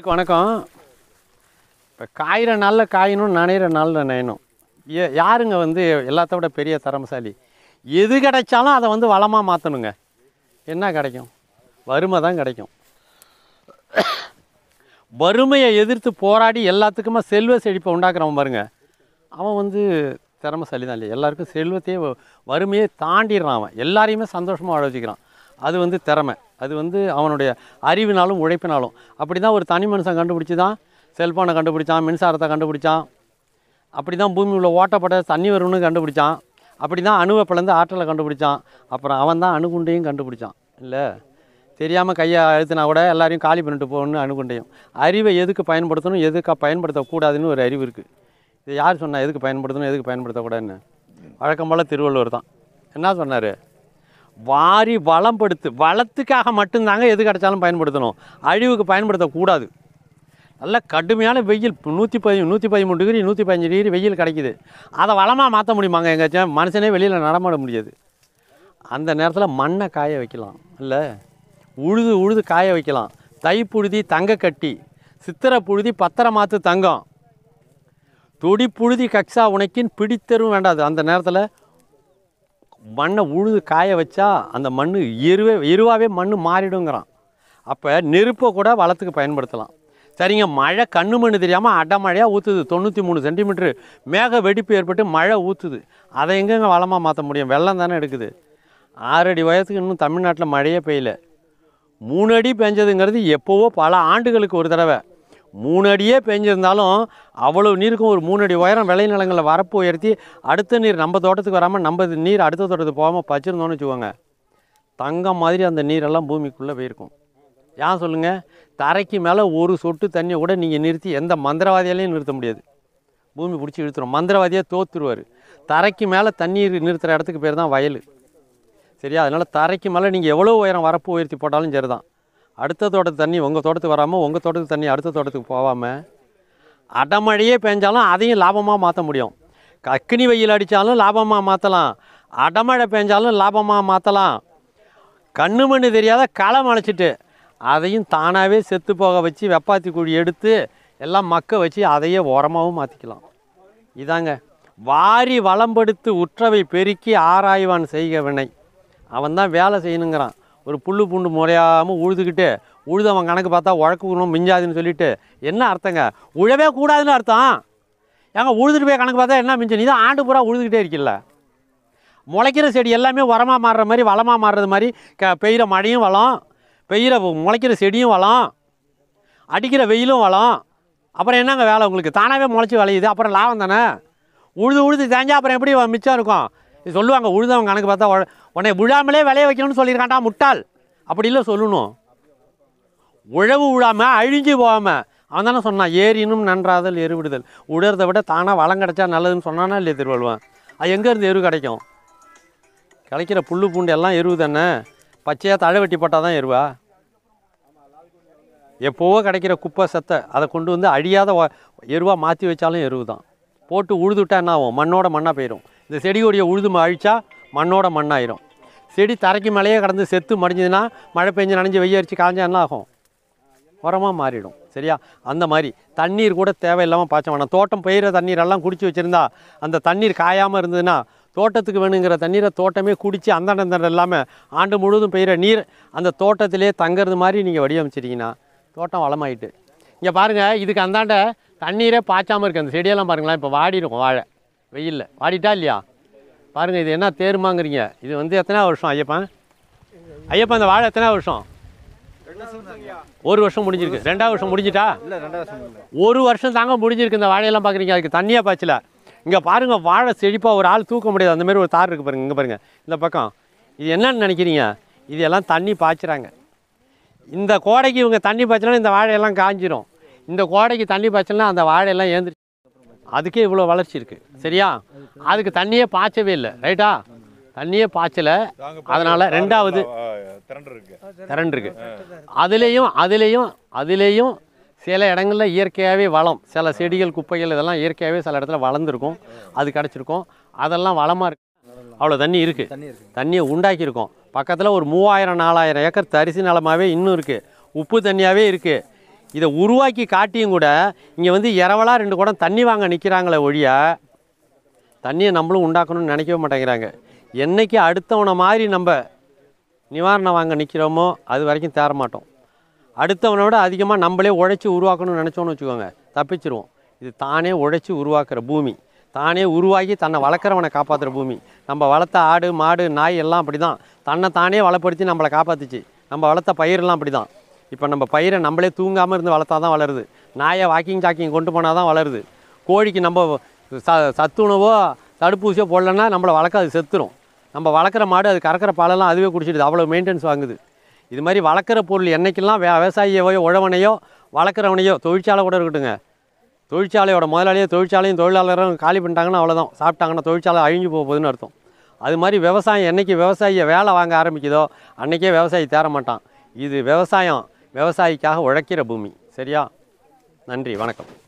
உங்களுக்கு வணக்கம் இப்போ காயிற நாளில் காயணும் நனைகிற நாளில் நயணும் ஏ யாருங்க வந்து எல்லாத்த விட பெரிய திறமசாலி எது கிடைச்சாலும் அதை வந்து வளமாக மாற்றணுங்க என்ன கிடைக்கும் வறுமை தான் கிடைக்கும் வறுமையை எதிர்த்து போராடி எல்லாத்துக்குமே செல்வ செழிப்பை உண்டாக்குறவன் பாருங்க அவன் வந்து திறமசாலி தான் இல்லை எல்லாருக்கும் செல்வத்தையே வறுமையை தாண்டிடுறான் அவன் எல்லாரையுமே சந்தோஷமாக வாழ வச்சுக்கிறான் அது வந்து திறமை அது வந்து அவனுடைய அறிவினாலும் உழைப்பினாலும் அப்படி தான் ஒரு தனி மனுஷன் கண்டுபிடிச்சி தான் செல்ஃபோனை கண்டுபிடிச்சான் மின்சாரத்தை கண்டுபிடிச்சான் அப்படி தான் பூமி உள்ள ஓட்டப்பட தண்ணி வரும்னு கண்டுபிடிச்சான் அப்படி தான் அணுவை பிளந்து ஆற்றலை கண்டுபிடிச்சான் அப்புறம் அவன் தான் அணுகுண்டையும் கண்டுபிடிச்சான் இல்லை தெரியாமல் கையை அழுத்தினா கூட எல்லாரையும் காலி பண்ணிட்டு போகணும்னு அணுகுண்டையும் அறிவை எதுக்கு பயன்படுத்தணும் எதுக்கு பயன்படுத்தக்கூடாதுன்னு ஒரு அறிவு இருக்குது இது யார் சொன்னால் எதுக்கு பயன்படுத்தணும் எதுக்கு பயன்படுத்தக்கூடாதுன்னு வழக்கம் போல் திருவள்ளுவர் தான் என்ன சொன்னார் வாரி வளம்படுத்து வளத்துக்காக மட்டும்தாங்க எது கிடைச்சாலும் பயன்படுத்தணும் அழிவுக்கு பயன்படுத்தக்கூடாது நல்ல கடுமையான வெயில் நூற்றி பதி நூற்றி பதிமூணு டிகிரி நூற்றி பதினஞ்சு டிகிரி வெயில் கிடைக்கிது அதை வளமாக மாற்ற முடியுமாங்க எங்கேயாச்சும் மனுஷனே வெளியில் நடமாட முடியாது அந்த நேரத்தில் மண்ணை காய வைக்கலாம் இல்லை உழுது உழுது காய வைக்கலாம் தைப்புழுதி கட்டி சித்திரை புழுதி பத்திரம் மாற்று தங்கம் தொடி புழுதி கக்ஸா உனக்கின் பிடித்தரும் வேண்டாது அந்த நேரத்தில் மண்ணை உழுது காய வச்சா அந்த மண் எருவே எருவாகவே மண் மாறிடுங்கிறான் அப்போ நெருப்பை கூட வளத்துக்கு பயன்படுத்தலாம் சரிங்க மழை கண்ணு மண்ணு தெரியாமல் அடமழையாக ஊற்றுது தொண்ணூற்றி மூணு சென்டிமீட்ரு மேக வெடிப்பு ஏற்பட்டு மழை ஊற்றுது அதை எங்கெங்க வளமாக மாற்ற முடியும் வெள்ளம் தானே எடுக்குது ஆறடி வயசுக்கு இன்னும் தமிழ்நாட்டில் மழையே பெய்யல மூணு அடி பெஞ்சதுங்கிறது எப்போவோ பல ஆண்டுகளுக்கு ஒரு தடவை மூணு அடியே பெஞ்சிருந்தாலும் அவ்வளோ நீருக்கும் ஒரு மூணு அடி உயரம் விளைநிலங்களில் வரப்பு உயர்த்தி அடுத்த நீர் நம்ம தோட்டத்துக்கு வராமல் நம்ம நீர் அடுத்த தோட்டத்துக்கு போகாமல் பச்சிருந்தோம்னு வச்சுக்கோங்க தங்கம் மாதிரி அந்த நீரெல்லாம் பூமிக்குள்ளே போயிருக்கும் ஏன் சொல்லுங்கள் தரைக்கு மேலே ஒரு சொட்டு தண்ணியை கூட நீங்கள் நிறுத்தி எந்த மந்திரவாதியாலையும் நிறுத்த முடியாது பூமி பிடிச்சி இழுத்துரும் மந்திரவாதியாக தோத்துருவார் தரைக்கு மேலே தண்ணீர் நிறுத்துகிற இடத்துக்கு பேர் தான் வயல் சரியா அதனால் தரைக்கு மேலே நீங்கள் எவ்வளோ உயரம் வரப்பு உயர்த்தி போட்டாலும் சரி தான் அடுத்த தோட்டத்து தண்ணி உங்கள் தோட்டத்துக்கு வராமல் உங்கள் தோட்டத்து தண்ணி அடுத்த தோட்டத்துக்கு போகாமல் அடமழையே பேஞ்சாலும் அதையும் லாபமாக மாற்ற முடியும் கக்கினி வெயில் அடித்தாலும் லாபமாக மாற்றலாம் அடமழை பேஞ்சாலும் லாபமாக மாற்றலாம் கண்ணு மண்ணு தெரியாத களை மலைச்சிட்டு அதையும் தானாகவே செத்து போக வச்சு வெப்பாத்தி கூடி எடுத்து எல்லாம் மக்க வச்சு அதையே உரமாகவும் மாற்றிக்கலாம் இதாங்க வாரி வளம்படுத்து உற்றவை பெருக்கி ஆராய்வான் செய்க வினை அவன் தான் வேலை செய்யணுங்கிறான் ஒரு புல் புண்டு முறையாமல் உழுதுகிட்டு அவன் கணக்கு பார்த்தா உழக்கு விடணும் மிஞ்சாதுன்னு சொல்லிட்டு என்ன அர்த்தங்க உழவே கூடாதுன்னு அர்த்தம் ஏங்க உழுதுட்டு போய் கணக்கு பார்த்தா என்ன மிஞ்சு நீ தான் ஆண்டு பூரா உழுதுகிட்டே இருக்கில்ல முளைக்கிற செடி எல்லாமே உரமாக மாறுற மாதிரி வளமாக மாறுறது மாதிரி க பெய்கிற மழையும் வளம் பெய்கிற முளைக்கிற செடியும் வளம் அடிக்கிற வெயிலும் வளம் அப்புறம் என்னங்க வேலை உங்களுக்கு தானாகவே முளைச்சி விளையுது அப்புறம் லாபம் தானே உழுது உழுது தேஞ்சால் அப்புறம் எப்படி மிச்சம் இருக்கும் இது சொல்லுவாங்க உழுதவங்க கணக்கு பார்த்தா உடனே விழாமலே விளைய வைக்கணும்னு சொல்லியிருக்காண்டா முட்டாள் அப்படிலாம் சொல்லணும் உழவு விழாமல் அழிஞ்சு போகாமல் அவன் தானே சொன்னான் ஏறினும் நன்றாதல் எருவிடுதல் உழறதை விட தானாக வளம் கிடச்சா நல்லதுன்னு சொன்னானா இல்லையா திருவள்ளுவன் அது எங்கேருந்து எரு கிடைக்கும் கிடைக்கிற புல் பூண்டு எல்லாம் எருவு தானே பச்சையாக தழை வெட்டி போட்டால் தான் எருவா எப்போவோ கிடைக்கிற குப்பை செத்தை அதை கொண்டு வந்து அழியாத எருவாக மாற்றி வச்சாலும் எருவு தான் போட்டு உழுதுவிட்டா என்ன ஆகும் மண்ணோட மண்ணாக போயிடும் இந்த செடி கொடியை உழுது அழித்தா மண்ணோட மண்ணாயிரும் செடி தரைக்கு மேலேயே கடந்து செத்து மடிஞ்சதுன்னா மழை பெஞ்சு நனைஞ்சு வெய்ய அரிச்சு காஞ்சா என்ன ஆகும் உரமாக மாறிடும் சரியா அந்த மாதிரி தண்ணீர் கூட தேவையில்லாமல் பாய்ச்ச வேணாம் தோட்டம் பெய்கிற தண்ணீரெல்லாம் குடிச்சு வச்சுருந்தா அந்த தண்ணீர் காயாமல் இருந்ததுன்னா தோட்டத்துக்கு வேணுங்கிற தண்ணீரை தோட்டமே குடித்து அந்தண்டந்தண்ட இல்லாமல் ஆண்டு முழுவதும் பெய்கிற நீர் அந்த தோட்டத்திலே தங்கிறது மாதிரி நீங்கள் வடிவமைச்சிட்டிங்கன்னா தோட்டம் வளமாயிட்டு இங்கே பாருங்கள் இதுக்கு அந்தாண்ட தண்ணீரே பாய்ச்சாமல் இருக்குது அந்த செடியெல்லாம் பாருங்களேன் இப்போ வாடிடும் வாழை வெயிலில் வாடிட்டா இல்லையா பாருங்கள் இது என்ன தேருமாங்கிறீங்க இது வந்து எத்தனை வருஷம் ஐயப்பா ஐயப்பா அந்த வாழை எத்தனை வருஷம் ஒரு வருஷம் முடிஞ்சிருக்கு ரெண்டாவது வருஷம் முடிஞ்சிட்டா ஒரு வருஷம் தாங்க முடிஞ்சிருக்கு இந்த வாழையெல்லாம் பார்க்குறீங்க அதுக்கு தண்ணியாக பாய்ச்சல இங்கே பாருங்கள் வாழை செழிப்பாக ஒரு ஆள் தூக்க முடியாது அந்த மாதிரி ஒரு தார் இருக்குது பாருங்கள் இங்கே பாருங்கள் இந்த பக்கம் இது என்னன்னு நினைக்கிறீங்க இது எல்லாம் தண்ணி பாய்ச்சிறாங்க இந்த கோடைக்கு இவங்க தண்ணி பாய்ச்சினா இந்த வாழையெல்லாம் காஞ்சிரும் இந்த கோடைக்கு தண்ணி பாய்ச்சலாம் அந்த வாழையெல்லாம் ஏந்திரி அதுக்கே இவ்வளோ வளர்ச்சி இருக்குது சரியா அதுக்கு தண்ணியே பாய்ச்சவே இல்லை ரைட்டா தண்ணியே பாய்ச்சலை அதனால் ரெண்டாவது திரண்டு இருக்கு அதுலேயும் அதுலேயும் அதுலேயும் சில இடங்களில் இயற்கையாகவே வளம் சில செடிகள் குப்பைகள் இதெல்லாம் இயற்கையாகவே சில இடத்துல வளர்ந்துருக்கும் அது கிடச்சிருக்கும் அதெல்லாம் வளமாக இருக்கு அவ்வளோ தண்ணி இருக்குது தண்ணியை உண்டாக்கியிருக்கோம் பக்கத்தில் ஒரு மூவாயிரம் நாலாயிரம் ஏக்கர் தரிசி நிலமாகவே இன்னும் இருக்குது உப்பு தண்ணியாகவே இருக்குது இதை உருவாக்கி காட்டியும் கூட இங்கே வந்து இரவலாக ரெண்டு குடம் தண்ணி வாங்க நிற்கிறாங்களே ஒழிய தண்ணியை நம்மளும் உண்டாக்கணும்னு நினைக்கவே மாட்டேங்கிறாங்க என்றைக்கு அடுத்தவனை மாதிரி நம்ம நிவாரணம் வாங்க நிற்கிறோமோ அது வரைக்கும் தேர மாட்டோம் அடுத்தவனை விட அதிகமாக நம்மளே உழைச்சி உருவாக்கணும்னு நினச்சோன்னு வச்சுக்கோங்க தப்பிச்சிருவோம் இது தானே உழைச்சி உருவாக்குற பூமி தானே உருவாகி தன்னை வளர்க்குறவனை காப்பாற்றுற பூமி நம்ம வளர்த்த ஆடு மாடு நாய் எல்லாம் அப்படி தான் தன்னை தானே வளப்படுத்தி நம்மளை காப்பாற்றுச்சு நம்ம வளர்த்த பயிரெல்லாம் அப்படி தான் இப்போ நம்ம பயிரை நம்மளே தூங்காமல் இருந்து வளர்த்தா தான் வளருது நாயை வாக்கிங் சாக்கிங் கொண்டு போனால் தான் வளருது கோழிக்கு நம்ம ச சத்துணவோ தடுப்பூசியோ போடலன்னா நம்மளை வளர்க்க அது செத்துரும் நம்ம வளர்க்குற மாடு அது கறக்கிற பாலெல்லாம் அதுவே குடிச்சிடுது அவ்வளோ மெயின்டெனன்ஸ் வாங்குது இது மாதிரி வளர்க்குற பொருள் என்றைக்கெல்லாம் வே விவசாயியோ உழவனையோ வளர்க்குறவனையோ தொழிற்சாலை கூட இருக்கட்டுங்க தொழிற்சாலையோட முதலாளியோ தொழிற்சாலையும் தொழிலாளரும் காலி பண்ணிட்டாங்கன்னா அவ்வளோதான் சாப்பிட்டாங்கன்னா தொழிற்சாலை அழிஞ்சு போக போகுதுன்னு அர்த்தம் அது மாதிரி விவசாயம் என்றைக்கு விவசாயியை வேலை வாங்க ஆரம்பிக்குதோ அன்றைக்கே விவசாயி தேர மாட்டான் இது விவசாயம் விவசாயிக்காக உழைக்கிற பூமி சரியா நன்றி வணக்கம்